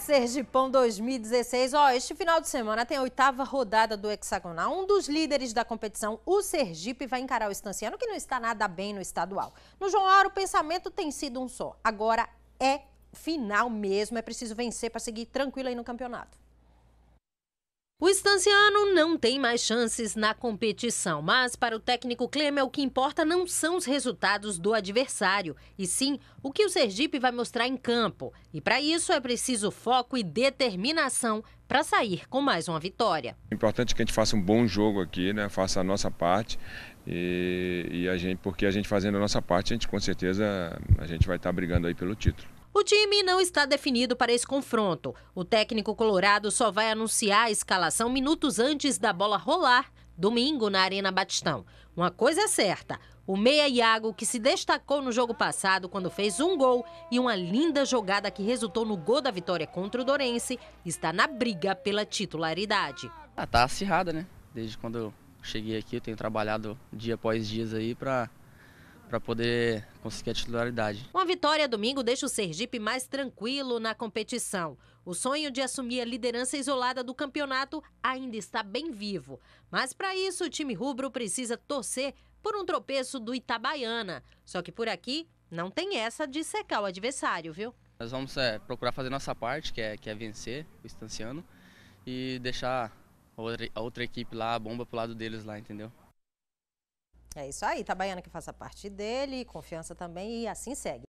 Sergipão 2016. Ó, este final de semana tem a oitava rodada do hexagonal. Um dos líderes da competição, o Sergipe, vai encarar o estanciano, que não está nada bem no estadual. No João Auro, o pensamento tem sido um só. Agora é final mesmo, é preciso vencer para seguir tranquilo aí no campeonato. O estanciano não tem mais chances na competição, mas para o técnico Clemel, o que importa não são os resultados do adversário, e sim o que o Sergipe vai mostrar em campo. E para isso é preciso foco e determinação para sair com mais uma vitória. É importante que a gente faça um bom jogo aqui, né? faça a nossa parte, e, e a gente, porque a gente fazendo a nossa parte, a gente com certeza a gente vai estar brigando aí pelo título. O time não está definido para esse confronto. O técnico colorado só vai anunciar a escalação minutos antes da bola rolar, domingo, na Arena Batistão. Uma coisa é certa: o meia Iago, que se destacou no jogo passado quando fez um gol e uma linda jogada que resultou no gol da vitória contra o Dorense, está na briga pela titularidade. Ah, tá acirrada, né? Desde quando eu cheguei aqui, eu tenho trabalhado dia após dia aí para para poder conseguir a titularidade. Uma vitória domingo deixa o Sergipe mais tranquilo na competição. O sonho de assumir a liderança isolada do campeonato ainda está bem vivo. Mas para isso, o time rubro precisa torcer por um tropeço do Itabaiana. Só que por aqui não tem essa de secar o adversário, viu? Nós vamos é, procurar fazer nossa parte, que é, que é vencer o estanciano e deixar a outra, a outra equipe lá, a bomba pro lado deles lá, entendeu? É isso aí, Itabaiana tá que faça parte dele, confiança também e assim segue.